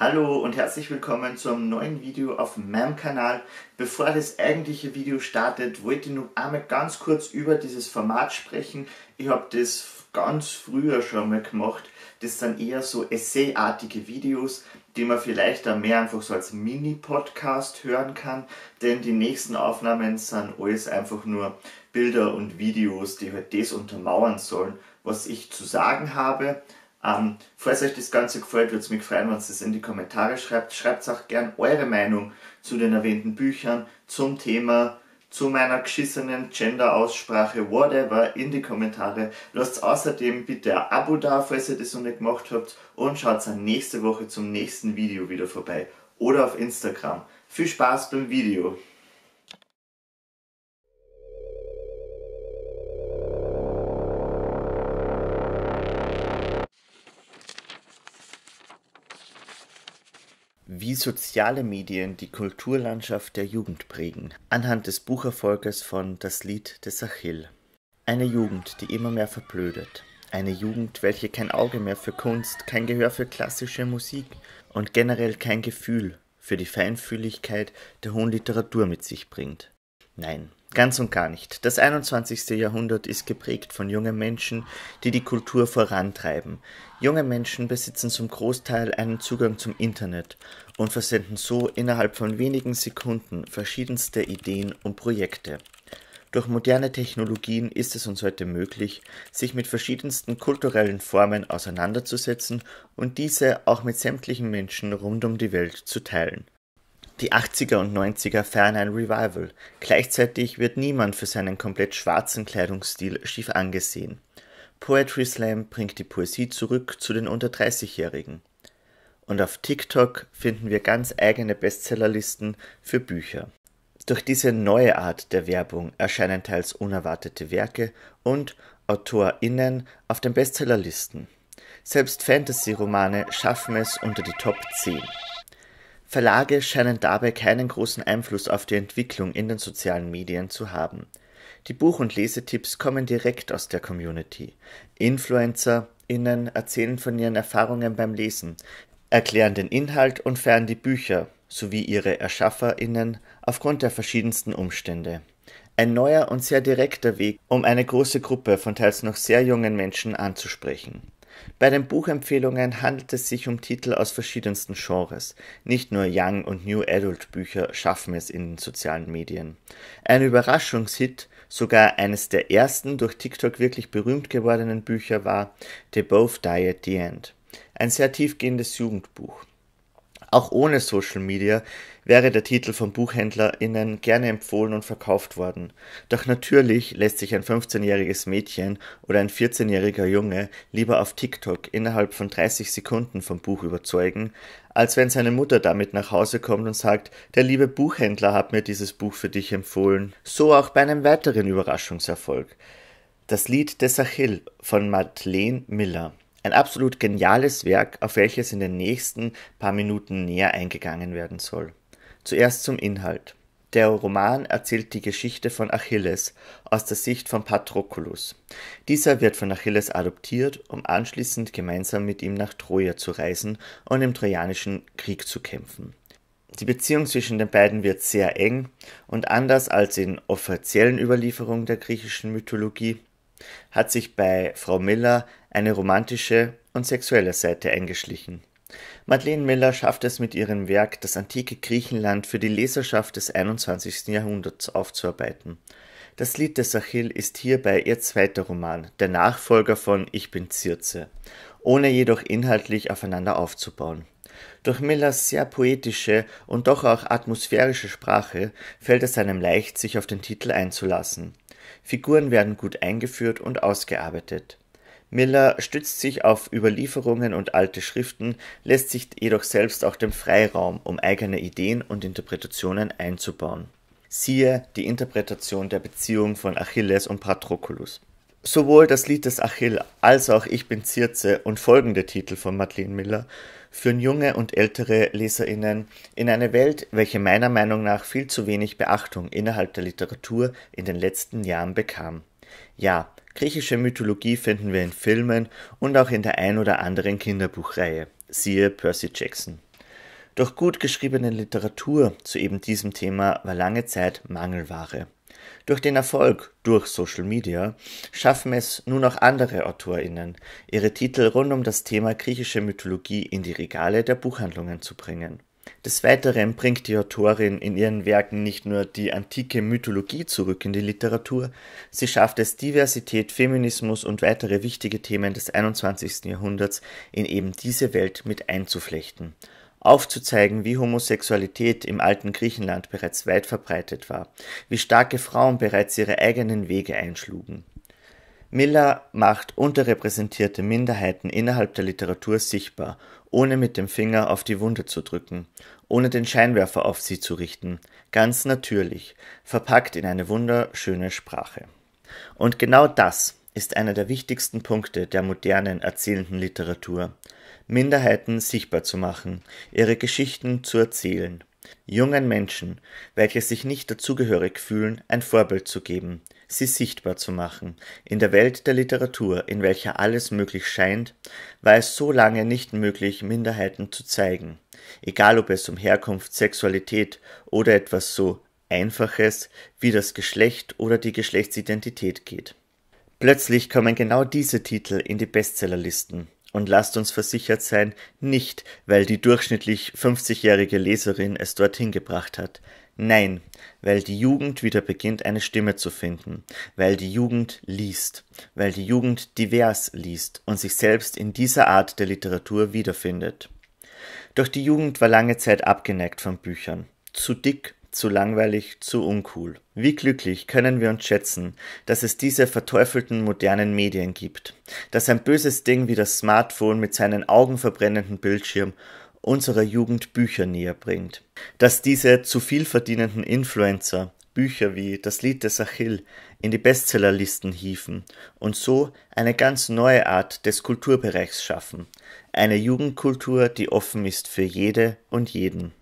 Hallo und herzlich willkommen zum neuen Video auf meinem Kanal. Bevor das eigentliche Video startet, wollte ich noch einmal ganz kurz über dieses Format sprechen. Ich habe das ganz früher schon mal gemacht. Das sind eher so Essayartige Videos, die man vielleicht dann mehr einfach so als Mini-Podcast hören kann, denn die nächsten Aufnahmen sind alles einfach nur Bilder und Videos, die halt das untermauern sollen, was ich zu sagen habe. Ähm, falls euch das Ganze gefällt, würde es mich freuen, wenn ihr es in die Kommentare schreibt. Schreibt auch gern eure Meinung zu den erwähnten Büchern, zum Thema, zu meiner geschissenen Gender-Aussprache, whatever, in die Kommentare. Lasst außerdem bitte ein Abo da, falls ihr das noch nicht gemacht habt. Und schaut dann nächste Woche zum nächsten Video wieder vorbei. Oder auf Instagram. Viel Spaß beim Video! Wie soziale Medien die Kulturlandschaft der Jugend prägen. Anhand des Bucherfolges von Das Lied des Achill. Eine Jugend, die immer mehr verblödet. Eine Jugend, welche kein Auge mehr für Kunst, kein Gehör für klassische Musik und generell kein Gefühl für die Feinfühligkeit der hohen Literatur mit sich bringt. Nein, Ganz und gar nicht. Das 21. Jahrhundert ist geprägt von jungen Menschen, die die Kultur vorantreiben. Junge Menschen besitzen zum Großteil einen Zugang zum Internet und versenden so innerhalb von wenigen Sekunden verschiedenste Ideen und Projekte. Durch moderne Technologien ist es uns heute möglich, sich mit verschiedensten kulturellen Formen auseinanderzusetzen und diese auch mit sämtlichen Menschen rund um die Welt zu teilen die 80er und 90er feiern ein Revival. Gleichzeitig wird niemand für seinen komplett schwarzen Kleidungsstil schief angesehen. Poetry Slam bringt die Poesie zurück zu den unter 30-Jährigen. Und auf TikTok finden wir ganz eigene Bestsellerlisten für Bücher. Durch diese neue Art der Werbung erscheinen teils unerwartete Werke und AutorInnen auf den Bestsellerlisten. Selbst Fantasy-Romane schaffen es unter die Top 10. Verlage scheinen dabei keinen großen Einfluss auf die Entwicklung in den sozialen Medien zu haben. Die Buch- und Lesetipps kommen direkt aus der Community. InfluencerInnen erzählen von ihren Erfahrungen beim Lesen, erklären den Inhalt und feiern die Bücher sowie ihre ErschafferInnen aufgrund der verschiedensten Umstände. Ein neuer und sehr direkter Weg, um eine große Gruppe von teils noch sehr jungen Menschen anzusprechen. Bei den Buchempfehlungen handelt es sich um Titel aus verschiedensten Genres. Nicht nur Young- und New Adult-Bücher schaffen es in den sozialen Medien. Ein Überraschungshit, sogar eines der ersten durch TikTok wirklich berühmt gewordenen Bücher war The Both Die at the End. Ein sehr tiefgehendes Jugendbuch. Auch ohne Social Media wäre der Titel von BuchhändlerInnen gerne empfohlen und verkauft worden. Doch natürlich lässt sich ein 15-jähriges Mädchen oder ein 14-jähriger Junge lieber auf TikTok innerhalb von 30 Sekunden vom Buch überzeugen, als wenn seine Mutter damit nach Hause kommt und sagt, der liebe Buchhändler hat mir dieses Buch für dich empfohlen. So auch bei einem weiteren Überraschungserfolg. Das Lied des Achill von Madeleine Miller. Ein absolut geniales Werk, auf welches in den nächsten paar Minuten näher eingegangen werden soll. Zuerst zum Inhalt. Der Roman erzählt die Geschichte von Achilles aus der Sicht von Patroklos. Dieser wird von Achilles adoptiert, um anschließend gemeinsam mit ihm nach Troja zu reisen und im Trojanischen Krieg zu kämpfen. Die Beziehung zwischen den beiden wird sehr eng und anders als in offiziellen Überlieferungen der griechischen Mythologie hat sich bei Frau Miller eine romantische und sexuelle Seite eingeschlichen. Madeleine Miller schafft es mit ihrem Werk, das antike Griechenland für die Leserschaft des 21. Jahrhunderts aufzuarbeiten. Das Lied des Achill ist hierbei ihr zweiter Roman, der Nachfolger von Ich bin Zirze, ohne jedoch inhaltlich aufeinander aufzubauen. Durch Millers sehr poetische und doch auch atmosphärische Sprache fällt es einem leicht, sich auf den Titel einzulassen. Figuren werden gut eingeführt und ausgearbeitet. Miller stützt sich auf Überlieferungen und alte Schriften, lässt sich jedoch selbst auch dem Freiraum, um eigene Ideen und Interpretationen einzubauen. Siehe die Interpretation der Beziehung von Achilles und Patroklos. Sowohl das Lied des Achill als auch Ich bin Zirze und folgende Titel von Madeleine Miller führen junge und ältere Leserinnen in eine Welt, welche meiner Meinung nach viel zu wenig Beachtung innerhalb der Literatur in den letzten Jahren bekam. Ja, Griechische Mythologie finden wir in Filmen und auch in der ein oder anderen Kinderbuchreihe, siehe Percy Jackson. Doch gut geschriebene Literatur zu eben diesem Thema war lange Zeit Mangelware. Durch den Erfolg durch Social Media schaffen es nun auch andere AutorInnen, ihre Titel rund um das Thema griechische Mythologie in die Regale der Buchhandlungen zu bringen. Des Weiteren bringt die Autorin in ihren Werken nicht nur die antike Mythologie zurück in die Literatur, sie schafft es, Diversität, Feminismus und weitere wichtige Themen des 21. Jahrhunderts in eben diese Welt mit einzuflechten aufzuzeigen, wie Homosexualität im alten Griechenland bereits weit verbreitet war, wie starke Frauen bereits ihre eigenen Wege einschlugen. Miller macht unterrepräsentierte Minderheiten innerhalb der Literatur sichtbar ohne mit dem Finger auf die Wunde zu drücken, ohne den Scheinwerfer auf sie zu richten, ganz natürlich, verpackt in eine wunderschöne Sprache. Und genau das ist einer der wichtigsten Punkte der modernen erzählenden Literatur. Minderheiten sichtbar zu machen, ihre Geschichten zu erzählen, jungen Menschen, welche sich nicht dazugehörig fühlen, ein Vorbild zu geben, sie sichtbar zu machen. In der Welt der Literatur, in welcher alles möglich scheint, war es so lange nicht möglich, Minderheiten zu zeigen, egal ob es um Herkunft, Sexualität oder etwas so Einfaches wie das Geschlecht oder die Geschlechtsidentität geht. Plötzlich kommen genau diese Titel in die Bestsellerlisten und lasst uns versichert sein, nicht, weil die durchschnittlich 50-jährige Leserin es dorthin gebracht hat. Nein, weil die Jugend wieder beginnt, eine Stimme zu finden, weil die Jugend liest, weil die Jugend divers liest und sich selbst in dieser Art der Literatur wiederfindet. Doch die Jugend war lange Zeit abgeneigt von Büchern, zu dick zu langweilig, zu uncool. Wie glücklich können wir uns schätzen, dass es diese verteufelten modernen Medien gibt, dass ein böses Ding wie das Smartphone mit seinen augenverbrennenden Bildschirm unserer Jugend Bücher näher bringt, dass diese zu viel verdienenden Influencer Bücher wie Das Lied des Achill in die Bestsellerlisten hieven und so eine ganz neue Art des Kulturbereichs schaffen, eine Jugendkultur, die offen ist für jede und jeden.